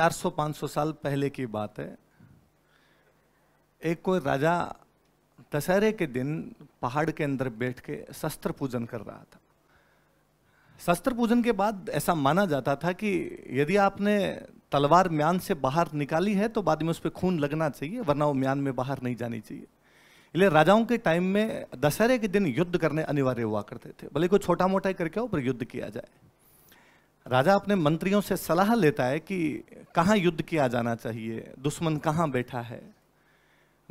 400-500 साल पहले की बात है एक कोई राजा दशहरे के दिन पहाड़ के अंदर बैठ के शस्त्र पूजन कर रहा था शस्त्र पूजन के बाद ऐसा माना जाता था कि यदि आपने तलवार म्यान से बाहर निकाली है तो बाद में उस पर खून लगना चाहिए वरना वो म्यान में बाहर नहीं जानी चाहिए इसलिए राजाओं के टाइम में दशहरे के दिन युद्ध करने अनिवार्य हुआ करते थे भले कोई छोटा मोटा ही करके हो पर युद्ध किया जाए राजा अपने मंत्रियों से सलाह लेता है कि कहाँ युद्ध किया जाना चाहिए दुश्मन कहाँ बैठा है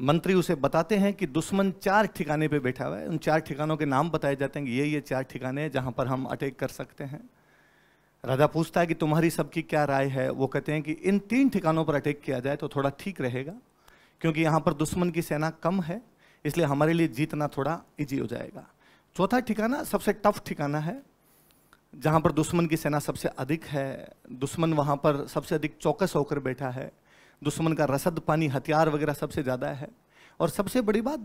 मंत्री उसे बताते हैं कि दुश्मन चार ठिकाने पे बैठा हुआ है उन चार ठिकानों के नाम बताए जाते हैं कि ये ये चार ठिकाने हैं जहाँ पर हम अटैक कर सकते हैं राजा पूछता है कि तुम्हारी सबकी क्या राय है वो कहते हैं कि इन तीन ठिकानों पर अटैक किया जाए तो थोड़ा ठीक रहेगा क्योंकि यहाँ पर दुश्मन की सेना कम है इसलिए हमारे लिए जीतना थोड़ा ईजी हो जाएगा चौथा ठिकाना सबसे टफ ठिकाना है जहाँ पर दुश्मन की सेना सबसे अधिक है दुश्मन वहाँ पर सबसे अधिक चौकस होकर बैठा है दुश्मन का रसद पानी हथियार वगैरह सबसे ज़्यादा है और सबसे बड़ी बात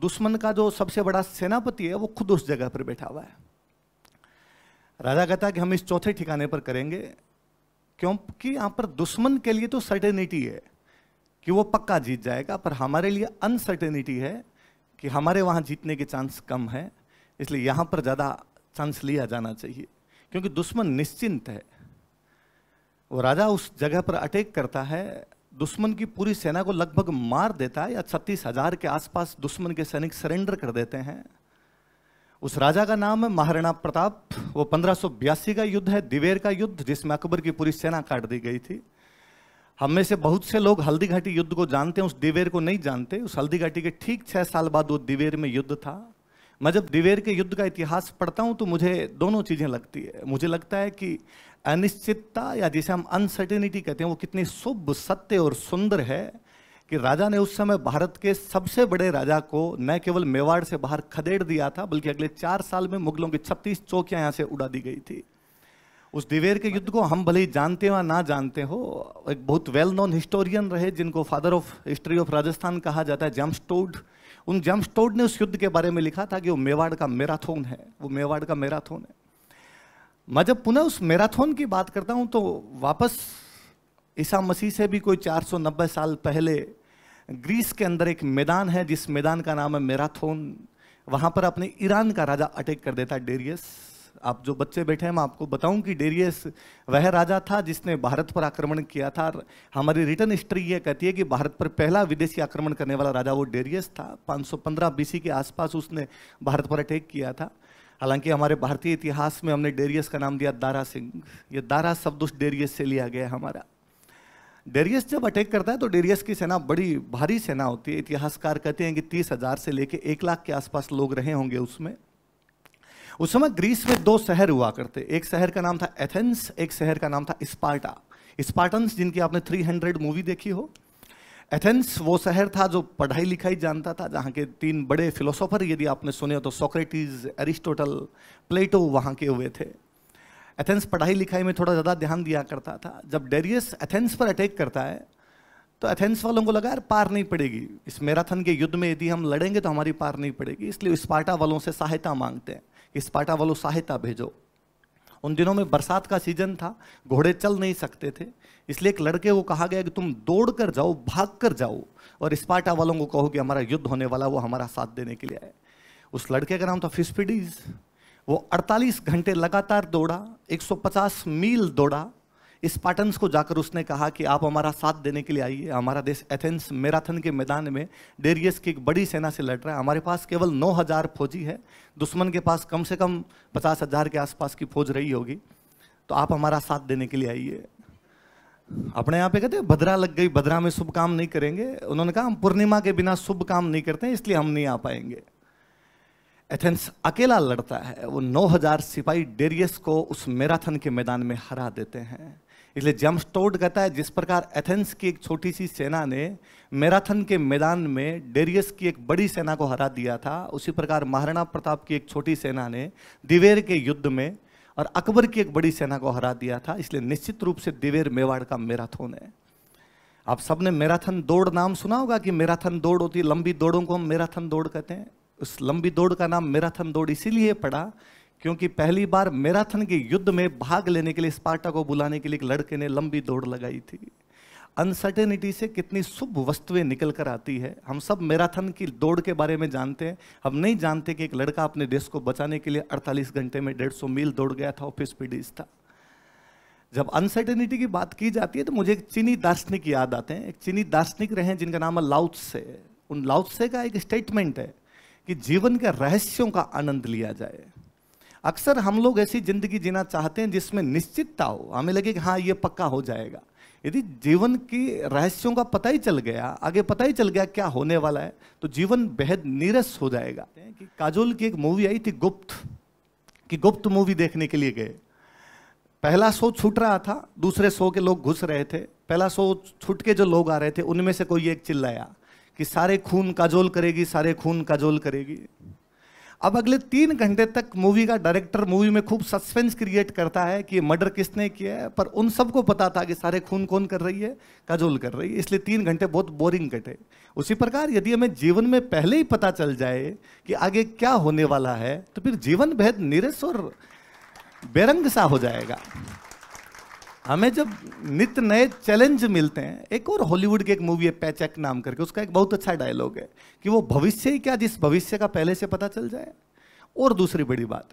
दुश्मन का जो सबसे बड़ा सेनापति है वो खुद उस जगह पर बैठा हुआ है राजा कहता कि हम इस चौथे ठिकाने पर करेंगे क्योंकि यहाँ पर दुश्मन के लिए तो सर्टेनिटी है कि वो पक्का जीत जाएगा पर हमारे लिए अनसर्टेनिटी है कि हमारे वहाँ जीतने के चांस कम है इसलिए यहाँ पर ज़्यादा चांस लिया जाना चाहिए क्योंकि दुश्मन निश्चिंत है वो राजा उस जगह पर अटैक करता है दुश्मन की पूरी सेना को लगभग मार देता है या छत्तीस हजार के आसपास दुश्मन के सैनिक सरेंडर कर देते हैं उस राजा का नाम है महाराणा प्रताप वो पंद्रह का युद्ध है दिवेर का युद्ध जिसमें अकबर की पूरी सेना काट दी गई थी हम में से बहुत से लोग हल्दी घाटी युद्ध को जानते हैं उस दिवेर को नहीं जानते उस हल्दी घाटी के ठीक छः साल बाद वो दिवेर में युद्ध था मैं जब दिवेर के युद्ध का इतिहास पढ़ता हूँ तो मुझे दोनों चीज़ें लगती है मुझे लगता है कि अनिश्चितता या जिसे हम अनसर्टेनिटी कहते हैं वो कितनी शुभ सत्य और सुंदर है कि राजा ने उस समय भारत के सबसे बड़े राजा को न केवल मेवाड़ से बाहर खदेड़ दिया था बल्कि अगले चार साल में मुगलों की छत्तीस चौकियां यहां से उड़ा दी गई थी उस दिवेर के युद्ध को हम भले ही जानते हो ना जानते हो एक बहुत वेल नोन हिस्टोरियन रहे जिनको father of history of Rajasthan कहा जाता है जम्स उन जम्स ने उस युद्ध के बारे में लिखा था कि वो मेवाड़ का मैराथन है वो मेवाड़ का मैराथन है मैं जब पुनः उस मैराथन की बात करता हूँ तो वापस ईसा मसीह से भी कोई चार साल पहले ग्रीस के अंदर एक मैदान है जिस मैदान का नाम है मैराथन वहाँ पर अपने ईरान का राजा अटैक कर देता है डेरियस आप जो बच्चे बैठे हैं मैं आपको बताऊं कि डेरियस वह राजा था जिसने भारत पर आक्रमण किया था हमारी रिटर्न हिस्ट्री यह कहती है कि भारत पर पहला विदेशी आक्रमण करने वाला राजा वो डेरियस था 515 बीसी के आसपास उसने भारत पर अटैक किया था हालांकि हमारे भारतीय इतिहास में हमने डेरियस का नाम दिया दारा सिंह यह दारा शब्द उस डेरियस से लिया गया हमारा डेरियस जब अटैक करता है तो डेरियस की सेना बड़ी भारी सेना होती है इतिहासकार कहते हैं कि तीस हज़ार से लेके एक लाख के आसपास लोग रहे होंगे उसमें उस समय ग्रीस में दो शहर हुआ करते एक शहर का नाम था एथेंस एक शहर का नाम था स्पार्टा स्पार्टन्स जिनकी आपने 300 मूवी देखी हो एथेंस वो शहर था जो पढ़ाई लिखाई जानता था जहाँ के तीन बड़े फिलोसोफर यदि आपने सुने हो तो सोक्रेटिस एरिस्टोटल प्लेटो वहाँ के हुए थे एथेंस पढ़ाई लिखाई में थोड़ा ज़्यादा ध्यान दिया करता था जब डेरियस एथेंस पर अटैक करता है तो एथेंस वालों को लगा यार पार नहीं पड़ेगी इस मैराथन के युद्ध में यदि हम लड़ेंगे तो हमारी पार नहीं पड़ेगी इसलिए स्पार्टा वालों से सहायता मांगते हैं स्पाटा वालों सहायता भेजो उन दिनों में बरसात का सीजन था घोड़े चल नहीं सकते थे इसलिए एक लड़के को कहा गया कि तुम दौड़ कर जाओ भाग कर जाओ और स्पाटा वालों को कहो कि हमारा युद्ध होने वाला वो हमारा साथ देने के लिए आए उस लड़के का नाम था फिस्पिडीज वो 48 घंटे लगातार दौड़ा 150 मील दौड़ा स्पार्टन्स को जाकर उसने कहा कि आप हमारा साथ देने के लिए आइए हमारा देश एथेंस मैराथन के मैदान में डेरियस की एक बड़ी सेना से लड़ रहा है हमारे पास केवल नौ हज़ार फौजी है दुश्मन के पास कम से कम पचास हज़ार के आसपास की फौज रही होगी तो आप हमारा साथ देने के लिए आइए अपने यहाँ पे कहते भद्रा लग गई भद्रा में शुभ काम नहीं करेंगे उन्होंने कहा हम पूर्णिमा के बिना शुभ काम नहीं करते इसलिए हम नहीं आ पाएंगे एथेंस अकेला लड़ता है वो 9000 सिपाही डेरियस को उस मैराथन के मैदान में हरा देते हैं इसलिए जम्पस्टोर्ड कहता है जिस प्रकार एथेंस की एक छोटी सी सेना ने मैराथन के मैदान में डेरियस की एक बड़ी सेना को हरा दिया था उसी प्रकार महाराणा प्रताप की एक छोटी सेना ने दिवेर के युद्ध में और अकबर की एक बड़ी सेना को हरा दिया था इसलिए निश्चित रूप से दिवेर मेवाड़ का मैराथन है आप सबने मैराथन दौड़ नाम सुना होगा कि मैराथन दौड़ होती लंबी दौड़ों को हम मैराथन दौड़ कहते हैं उस लंबी दौड़ का नाम मैराथन दौड़ इसीलिए पड़ा क्योंकि पहली बार मैराथन के युद्ध में भाग लेने के लिए स्पार्टा को बुलाने के लिए एक लड़के ने लंबी दौड़ लगाई थी अनसर्टेनिटी से कितनी शुभ वस्तुएं निकल कर आती है हम सब मैराथन की दौड़ के बारे में जानते हैं हम नहीं जानते कि एक लड़का अपने देश को बचाने के लिए 48 घंटे में 150 मील दौड़ गया था और फिर था जब अनसर्टेनिटी की बात की जाती है तो मुझे एक चीनी दार्शनिक याद आते हैं एक चीनी दार्शनिक रहे जिनका नाम है से उन से का एक स्टेटमेंट है कि जीवन के रहस्यों का आनंद लिया जाए अक्सर हम लोग ऐसी जिंदगी जीना चाहते हैं जिसमें निश्चितता हो हमें लगे कि हाँ ये पक्का हो जाएगा यदि जीवन की रहस्यों का पता ही चल गया आगे पता ही चल गया क्या होने वाला है तो जीवन बेहद नीरस हो जाएगा कि काजोल की एक मूवी आई थी गुप्त कि गुप्त मूवी देखने के लिए गए पहला शो छूट रहा था दूसरे शो के लोग घुस रहे थे पहला शो छूट के जो लोग आ रहे थे उनमें से कोई एक चिल्लाया कि सारे खून काजोल करेगी सारे खून काजोल करेगी अब अगले तीन घंटे तक मूवी का डायरेक्टर मूवी में खूब सस्पेंस क्रिएट करता है कि मर्डर किसने किया है पर उन सबको पता था कि सारे खून कौन कर रही है काजोल कर रही है इसलिए तीन घंटे बहुत बोरिंग कटे उसी प्रकार यदि हमें जीवन में पहले ही पता चल जाए कि आगे क्या होने वाला है तो फिर जीवन बेहद नीरस और बेरंग सा हो जाएगा हमें जब नित नए चैलेंज मिलते हैं एक और हॉलीवुड की एक मूवी है पैचक नाम करके उसका एक बहुत अच्छा डायलॉग है कि वो भविष्य ही क्या जिस भविष्य का पहले से पता चल जाए और दूसरी बड़ी बात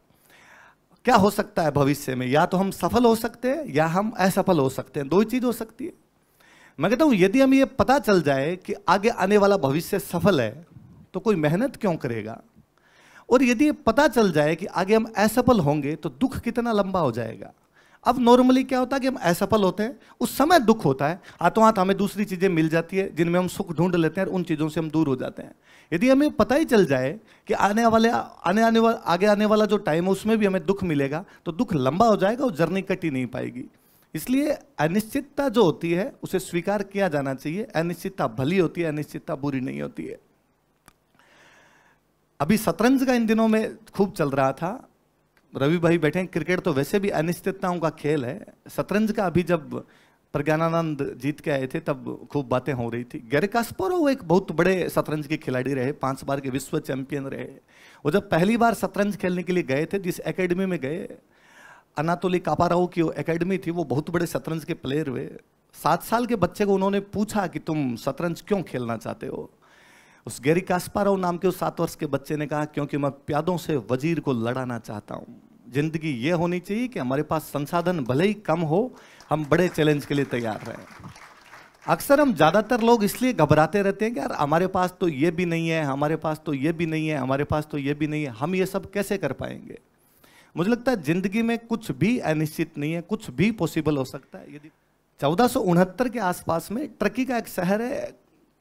क्या हो सकता है भविष्य में या तो हम सफल हो सकते हैं या हम असफल हो सकते हैं दो ही चीज़ हो सकती है मैं कहता हूँ यदि हमें ये पता चल जाए कि आगे आने वाला भविष्य सफल है तो कोई मेहनत क्यों करेगा और यदि पता चल जाए कि आगे हम असफल होंगे तो दुख कितना लंबा हो जाएगा अब नॉर्मली क्या होता है कि हम असफल होते हैं उस समय दुख होता है हाथों हाथ हमें दूसरी चीज़ें मिल जाती है जिनमें हम सुख ढूंढ लेते हैं और उन चीज़ों से हम दूर हो जाते हैं यदि हमें पता ही चल जाए कि आने वाले आने आने वाला आगे आने वाला जो टाइम है उसमें भी हमें दुख मिलेगा तो दुख लंबा हो जाएगा और जर्नी कटी नहीं पाएगी इसलिए अनिश्चितता जो होती है उसे स्वीकार किया जाना चाहिए अनिश्चितता भली होती है अनिश्चितता बुरी नहीं होती है अभी शतरंज का इन दिनों में खूब चल रहा था रवि भाई बैठे हैं क्रिकेट तो वैसे भी अनिश्चितताओं का खेल है शतरंज का अभी जब प्रज्ञानंद जीत के आए थे तब खूब बातें हो रही थी गैर वो एक बहुत बड़े शतरंज के खिलाड़ी रहे पांच बार के विश्व चैंपियन रहे वो जब पहली बार शतरंज खेलने के लिए गए थे जिस एकेडमी में गए अनातोली कापाराओ की वो एकेडमी थी वो बहुत बड़े शतरंज के प्लेयर हुए सात साल के बच्चे को उन्होंने पूछा कि तुम शतरंज क्यों खेलना चाहते हो उस गैरी कास्पारो नाम के उस सात वर्ष के बच्चे ने कहा क्योंकि मैं प्यादों से वजीर को लड़ाना चाहता हूँ जिंदगी ये होनी चाहिए कि हमारे पास संसाधन भले ही कम हो हम बड़े चैलेंज के लिए तैयार रहें अक्सर हम ज़्यादातर लोग इसलिए घबराते रहते हैं कि यार हमारे पास तो ये भी नहीं है हमारे पास तो ये भी नहीं है हमारे पास तो ये भी नहीं है हम ये सब कैसे कर पाएंगे मुझे लगता है ज़िंदगी में कुछ भी अनिश्चित नहीं है कुछ भी पॉसिबल हो सकता है यदि चौदह के आसपास में टर्की का एक शहर है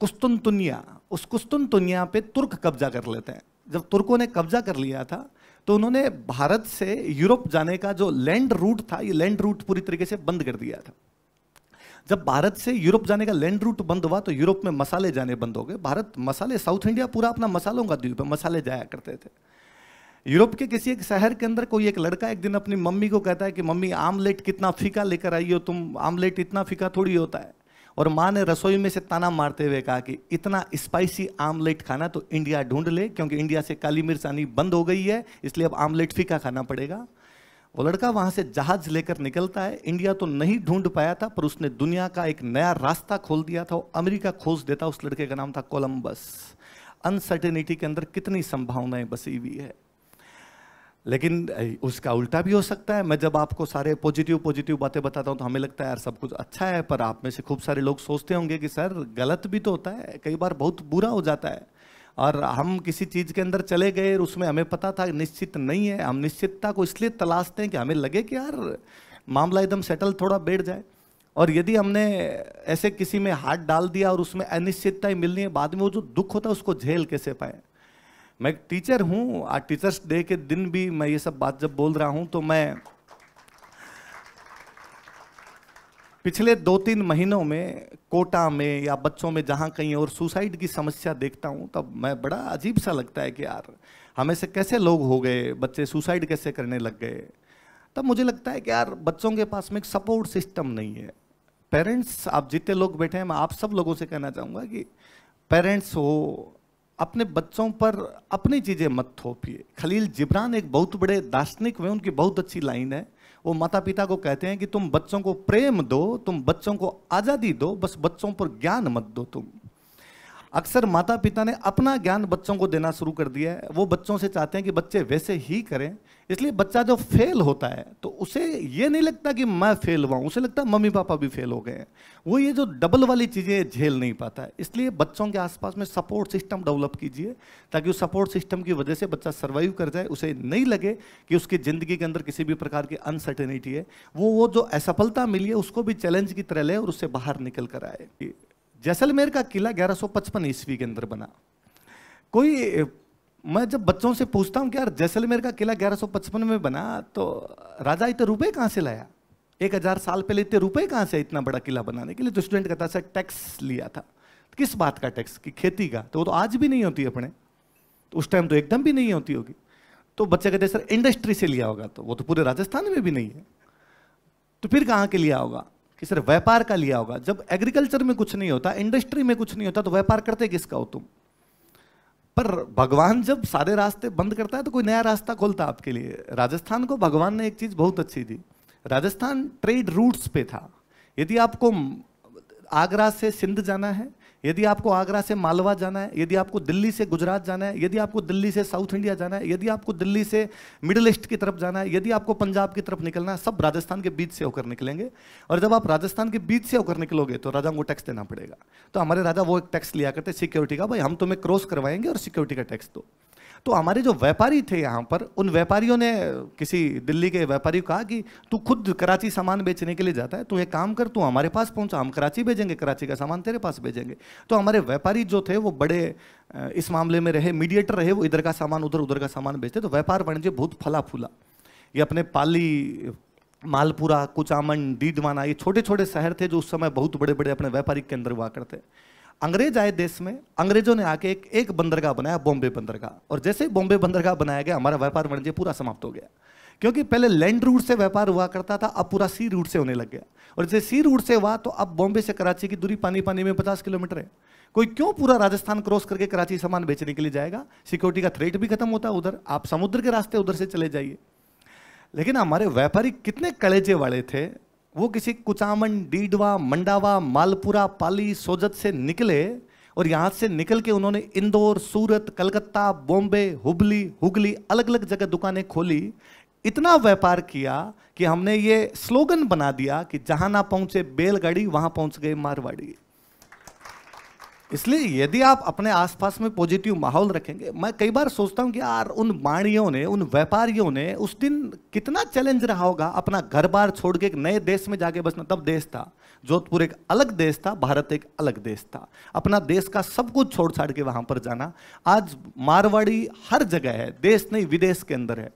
कुस्तुनतुनिया उस कुस्तुनतुनिया पे तुर्क कब्जा कर लेते हैं जब तुर्कों ने कब्जा कर लिया था तो उन्होंने भारत से यूरोप जाने का जो लैंड रूट था ये लैंड रूट पूरी तरीके से बंद कर दिया था जब भारत से यूरोप जाने का लैंड रूट बंद हुआ तो यूरोप में मसाले जाने बंद हो गए भारत मसाले साउथ इंडिया पूरा अपना मसालों का द्वीप है मसाले जाया करते थे यूरोप के किसी एक शहर के अंदर कोई एक लड़का एक दिन अपनी मम्मी को कहता है कि मम्मी आमलेट कितना फीका लेकर आई हो तुम आमलेट इतना फीका थोड़ी होता है और माँ ने रसोई में से ताना मारते हुए कहा कि इतना स्पाइसी आमलेट खाना तो इंडिया ढूंढ ले क्योंकि इंडिया से काली मिर्च आनी बंद हो गई है इसलिए अब आमलेट फीका खाना पड़ेगा वो लड़का वहाँ से जहाज लेकर निकलता है इंडिया तो नहीं ढूंढ पाया था पर उसने दुनिया का एक नया रास्ता खोल दिया था अमेरिका खोज देता उस लड़के का नाम था कोलम्बस अनसर्टेनिटी के अंदर कितनी संभावनाएं बसी हुई है लेकिन उसका उल्टा भी हो सकता है मैं जब आपको सारे पॉजिटिव पॉजिटिव बातें बताता हूँ तो हमें लगता है यार सब कुछ अच्छा है पर आप में से खूब सारे लोग सोचते होंगे कि सर गलत भी तो होता है कई बार बहुत बुरा हो जाता है और हम किसी चीज़ के अंदर चले गए और उसमें हमें पता था निश्चित नहीं है हम निश्चितता को इसलिए तलाशते हैं कि हमें लगे कि यार मामला एकदम सेटल थोड़ा बैठ जाए और यदि हमने ऐसे किसी में हाथ डाल दिया और उसमें अनिश्चितता ही मिलनी है बाद में वो जो दुख होता है उसको झेल कैसे पाए मैं एक टीचर हूँ आज टीचर्स डे के दिन भी मैं ये सब बात जब बोल रहा हूँ तो मैं पिछले दो तीन महीनों में कोटा में या बच्चों में जहाँ कहीं और सुसाइड की समस्या देखता हूँ तब मैं बड़ा अजीब सा लगता है कि यार हमें से कैसे लोग हो गए बच्चे सुसाइड कैसे करने लग गए तब मुझे लगता है कि यार बच्चों के पास में एक सपोर्ट सिस्टम नहीं है पेरेंट्स आप जितने लोग बैठे हैं मैं आप सब लोगों से कहना चाहूँगा कि पेरेंट्स हो अपने बच्चों पर अपनी चीज़ें मत थोपिए खलील जिब्रान एक बहुत बड़े दार्शनिक हुए उनकी बहुत अच्छी लाइन है वो माता पिता को कहते हैं कि तुम बच्चों को प्रेम दो तुम बच्चों को आज़ादी दो बस बच्चों पर ज्ञान मत दो तुम अक्सर माता पिता ने अपना ज्ञान बच्चों को देना शुरू कर दिया है वो बच्चों से चाहते हैं कि बच्चे वैसे ही करें इसलिए बच्चा जो फेल होता है तो उसे ये नहीं लगता कि मैं फेल हुआ उसे लगता है मम्मी पापा भी फेल हो गए हैं वो ये जो डबल वाली चीज़ें झेल नहीं पाता है इसलिए बच्चों के आसपास में सपोर्ट सिस्टम डेवलप कीजिए ताकि उस सपोर्ट सिस्टम की वजह से बच्चा सर्वाइव कर जाए उसे नहीं लगे कि उसकी ज़िंदगी के अंदर किसी भी प्रकार की अनसर्टेनिटी है वो वो जो असफलता मिली है उसको भी चैलेंज की तरह ले और उससे बाहर निकल कर आए जैसलमेर का किला 1155 ईस्वी के अंदर बना कोई मैं जब बच्चों से पूछता हूँ कि यार जैसलमेर का किला 1155 में बना तो राजा इतने रुपए कहाँ से लाया एक हज़ार साल पहले इतने रुपए कहाँ से इतना बड़ा किला बनाने के लिए तो स्टूडेंट कहता सर टैक्स लिया था तो किस बात का टैक्स कि खेती का तो वो तो आज भी नहीं होती अपने तो उस टाइम तो एकदम भी नहीं होती होगी तो बच्चे कहते सर इंडस्ट्री से लिया होगा तो वो तो पूरे राजस्थान में भी नहीं है तो फिर कहाँ के लिया होगा कि सर व्यापार का लिया होगा जब एग्रीकल्चर में कुछ नहीं होता इंडस्ट्री में कुछ नहीं होता तो व्यापार करते किसका हो तुम पर भगवान जब सारे रास्ते बंद करता है तो कोई नया रास्ता खोलता आपके लिए राजस्थान को भगवान ने एक चीज़ बहुत अच्छी दी राजस्थान ट्रेड रूट्स पे था यदि आपको आगरा से सिंध जाना है यदि आपको आगरा से मालवा जाना है यदि आपको दिल्ली से गुजरात जाना है यदि आपको दिल्ली से साउथ इंडिया जाना है यदि आपको दिल्ली से मिडिल ईस्ट की तरफ जाना है यदि आपको पंजाब की तरफ निकलना है सब राजस्थान के बीच से होकर निकलेंगे और जब आप राजस्थान के बीच से होकर निकलोगे तो राजा को टैक्स देना पड़ेगा तो हमारे राजा वो एक टैक्स लिया करते सिक्योरिटी का भाई हम तुम्हें क्रॉस करवाएंगे और सिक्योरिटी का टैक्स दो तो हमारे जो व्यापारी थे यहाँ पर उन व्यापारियों ने किसी दिल्ली के व्यापारी को कहा कि तू खुद कराची सामान बेचने के लिए जाता है तू एक काम कर तू हमारे पास पहुँचा हम कराची भेजेंगे कराची का सामान तेरे पास भेजेंगे तो हमारे व्यापारी जो थे वो बड़े इस मामले में रहे मीडिएटर रहे वो इधर का सामान उधर उधर का सामान बेचते तो व्यापार वाणिज्य बहुत फला फूला ये अपने पाली मालपुरा कुचामन दीदवाना ये छोटे छोटे शहर थे जो उस समय बहुत बड़े बड़े अपने व्यापारिक केंद्र हुआ करते अंग्रेज आए देश में अंग्रेजों ने आके एक एक बंदरगाह बनाया बॉम्बे बंदरगाह और जैसे ही बॉम्बे बंदरगाह बनाया गया हमारा व्यापार वाणिज्य पूरा समाप्त हो गया क्योंकि पहले लैंड रूट से व्यापार हुआ करता था अब पूरा सी रूट से होने लग गया और जैसे सी रूट से हुआ तो अब बॉम्बे से कराची की दूरी पानी पानी में पचास किलोमीटर है कोई क्यों पूरा राजस्थान क्रॉस करके कराची सामान बेचने के लिए जाएगा सिक्योरिटी का थ्रेट भी खत्म होता है उधर आप समुद्र के रास्ते उधर से चले जाइए लेकिन हमारे व्यापारी कितने कलेजे वाले थे वो किसी कुचामन डीडवा मंडावा मालपुरा पाली सोजत से निकले और यहाँ से निकल के उन्होंने इंदौर सूरत कलकत्ता बॉम्बे हुबली हुगली अलग अलग जगह दुकानें खोली इतना व्यापार किया कि हमने ये स्लोगन बना दिया कि जहाँ ना पहुँचे बैलगाड़ी वहाँ पहुँच गए मारवाड़ी इसलिए यदि आप अपने आसपास में पॉजिटिव माहौल रखेंगे मैं कई बार सोचता हूँ कि यार उन माणियों ने उन व्यापारियों ने उस दिन कितना चैलेंज रहा होगा अपना घर बार छोड़ के एक नए देश में जाके बसना तब देश था जोधपुर एक अलग देश था भारत एक अलग देश था अपना देश का सब कुछ छोड़ छाड़ के वहाँ पर जाना आज मारवाड़ी हर जगह है देश नहीं विदेश के अंदर है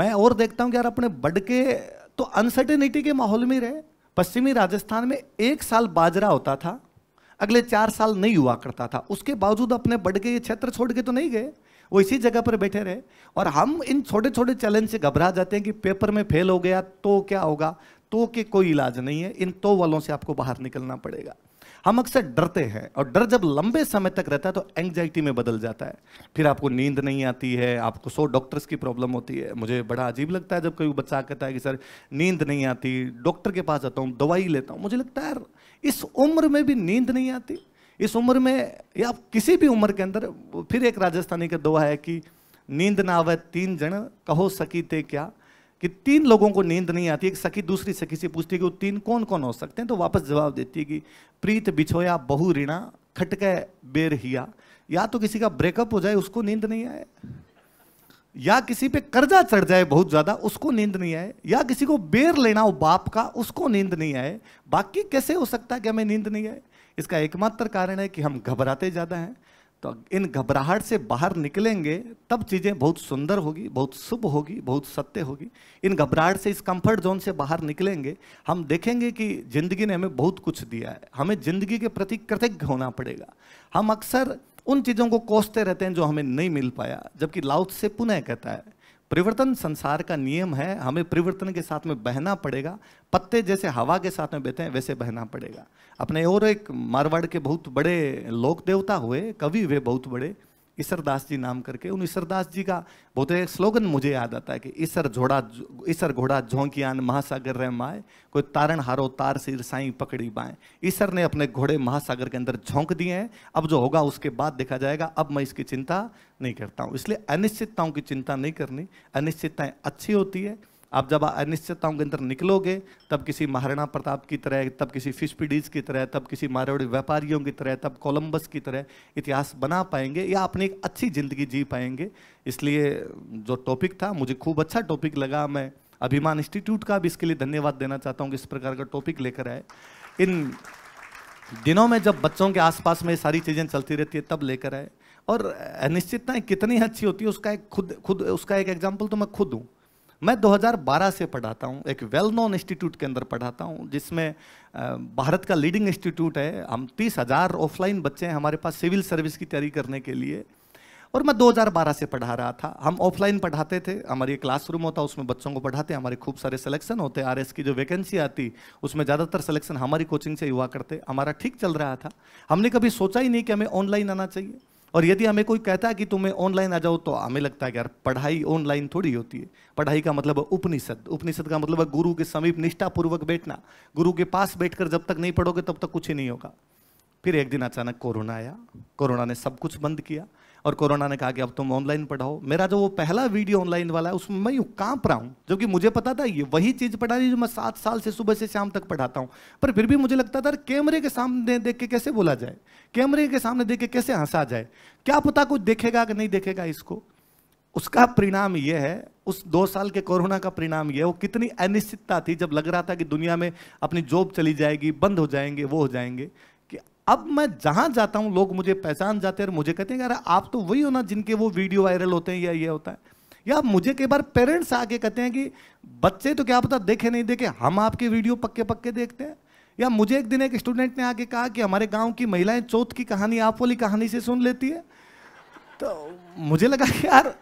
मैं और देखता हूँ कि यार अपने बढ़ के तो अनसर्टेनिटी के माहौल में रहे पश्चिमी राजस्थान में एक साल बाजरा होता था अगले चार साल नहीं हुआ करता था उसके बावजूद अपने बढ़ के ये क्षेत्र छोड़ के तो नहीं गए वो इसी जगह पर बैठे रहे और हम इन छोटे छोटे चैलेंज से घबरा जाते हैं कि पेपर में फेल हो गया तो क्या होगा तो के कोई इलाज नहीं है इन तो वालों से आपको बाहर निकलना पड़ेगा हम अक्सर डरते हैं और डर जब लंबे समय तक रहता है तो एंग्जाइटी में बदल जाता है फिर आपको नींद नहीं आती है आपको सौ डॉक्टर्स की प्रॉब्लम होती है मुझे बड़ा अजीब लगता है जब कोई बच्चा कहता है कि सर नींद नहीं आती डॉक्टर के पास जाता हूँ दवाई लेता हूँ मुझे लगता है यार इस उम्र में भी नींद नहीं आती इस उम्र में या किसी भी उम्र के अंदर फिर एक राजस्थानी का दुआ है कि नींद ना आवे तीन जन कहो सकी थे क्या कि तीन लोगों को नींद नहीं आती एक सखी दूसरी सखी से पूछती है कि वो तीन कौन कौन हो सकते हैं तो वापस जवाब देती है कि प्रीत बिछोया बहु ऋणा खटके हिया या तो किसी का ब्रेकअप हो जाए उसको नींद नहीं आए या किसी पे कर्जा चढ़ जाए बहुत ज़्यादा उसको नींद नहीं आए या किसी को बेर लेना हो बाप का उसको नींद नहीं आए बाकी कैसे हो सकता है कि हमें नींद नहीं आए इसका एकमात्र कारण है कि हम घबराते ज़्यादा हैं तो इन घबराहट से बाहर निकलेंगे तब चीज़ें बहुत सुंदर होगी बहुत शुभ होगी बहुत सत्य होगी इन घबराहट से इस कंफर्ट जोन से बाहर निकलेंगे हम देखेंगे कि ज़िंदगी ने हमें बहुत कुछ दिया है हमें ज़िंदगी के प्रति कृतज्ञ होना पड़ेगा हम अक्सर उन चीज़ों को कोसते रहते हैं जो हमें नहीं मिल पाया जबकि लाउथ से पुनः कहता है परिवर्तन संसार का नियम है हमें परिवर्तन के साथ में बहना पड़ेगा पत्ते जैसे हवा के साथ में बहते हैं वैसे बहना पड़ेगा अपने और एक मारवाड़ के बहुत बड़े लोक देवता हुए कवि हुए बहुत बड़े ईसरदास जी नाम करके उन ईसरदास जी का बहुत एक स्लोगन मुझे याद आता है कि ईसर झोड़ा ईसर घोड़ा झोंकियान महासागर रह माए कोई तारण हारो तार सिर साई पकड़ी बाएं ईसर ने अपने घोड़े महासागर के अंदर झोंक दिए हैं अब जो होगा उसके बाद देखा जाएगा अब मैं इसकी चिंता नहीं करता हूँ इसलिए अनिश्चितताओं की चिंता नहीं करनी अनिश्चितताएँ अच्छी होती है आप जब अनिश्चितताओं के अंदर निकलोगे तब किसी महाराणा प्रताप की तरह तब किसी फिशपीडीज की तरह तब किसी मारवाड़ी व्यापारियों की तरह तब कोलंबस की तरह इतिहास बना पाएंगे या अपनी एक अच्छी ज़िंदगी जी पाएंगे इसलिए जो टॉपिक था मुझे खूब अच्छा टॉपिक लगा मैं अभिमान इंस्टीट्यूट का भी इसके लिए धन्यवाद देना चाहता हूँ कि इस प्रकार का टॉपिक लेकर आए इन दिनों में जब बच्चों के आसपास में सारी चीज़ें चलती रहती है तब लेकर आए और अनिश्चितताएँ कितनी अच्छी होती है उसका एक खुद खुद उसका एक एग्जाम्पल तो मैं खुद हूँ मैं 2012 से पढ़ाता हूँ एक वेल नोन इंस्टीट्यूट के अंदर पढ़ाता हूँ जिसमें भारत का लीडिंग इंस्टीट्यूट है हम तीस हज़ार ऑफलाइन बच्चे हैं हमारे पास सिविल सर्विस की तैयारी करने के लिए और मैं 2012 से पढ़ा रहा था हम ऑफलाइन पढ़ाते थे हमारी क्लासरूम होता उसमें बच्चों को पढ़ाते हमारे खूब सारे सिलेक्शन होते आर की जो वैकेंसी आती उसमें ज़्यादातर सिलेक्शन हमारी कोचिंग से युवा हुआ करते हमारा ठीक चल रहा था हमने कभी सोचा ही नहीं कि हमें ऑनलाइन आना चाहिए और यदि हमें कोई कहता है कि तुम्हें ऑनलाइन आ जाओ तो हमें लगता है कि यार पढ़ाई ऑनलाइन थोड़ी होती है पढ़ाई का मतलब उपनिषद उपनिषद का मतलब है गुरु के समीप निष्ठापूर्वक बैठना गुरु के पास बैठकर जब तक नहीं पढ़ोगे तब तक कुछ ही नहीं होगा फिर एक दिन अचानक कोरोना आया कोरोना ने सब कुछ बंद किया और कोरोना ने कहा कि अब तुम ऑनलाइन पढ़ाओ मेरा जो वो पहला वीडियो ऑनलाइन वाला है उसमें मैं कांप रहा हूँ जबकि मुझे पता था ये वही चीज़ पढ़ा रही जो मैं सात साल से सुबह से शाम तक पढ़ाता हूँ पर फिर भी मुझे लगता था कैमरे के सामने देख के कैसे बोला जाए कैमरे के सामने देख के कैसे हंसा जाए क्या पता कुछ देखेगा कि नहीं देखेगा इसको उसका परिणाम यह है उस दो साल के कोरोना का परिणाम यह है वो कितनी अनिश्चितता थी जब लग रहा था कि दुनिया में अपनी जॉब चली जाएगी बंद हो जाएंगे वो हो जाएंगे अब मैं जहां जाता हूं लोग मुझे पहचान जाते हैं और मुझे कहते हैं यार आप तो वही हो ना जिनके वो वीडियो वायरल होते हैं या ये होता है या मुझे कई बार पेरेंट्स आके कहते हैं कि बच्चे तो क्या पता देखे नहीं देखे हम आपके वीडियो पक्के पक्के देखते हैं या मुझे एक दिन एक स्टूडेंट ने आके कहा कि हमारे गांव की महिलाएं चौथ की कहानी आप वाली कहानी से सुन लेती है तो मुझे लगा कि यार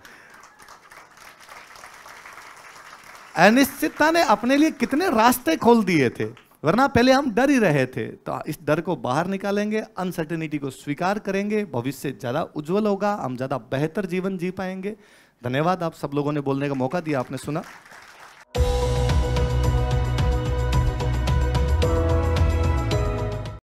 अनिश्चितता ने अपने लिए कितने रास्ते खोल दिए थे वरना पहले हम डर ही रहे थे तो इस डर को बाहर निकालेंगे अनसर्टेनिटी को स्वीकार करेंगे भविष्य ज़्यादा उज्जवल होगा हम ज़्यादा बेहतर जीवन जी पाएंगे धन्यवाद आप सब लोगों ने बोलने का मौका दिया आपने सुना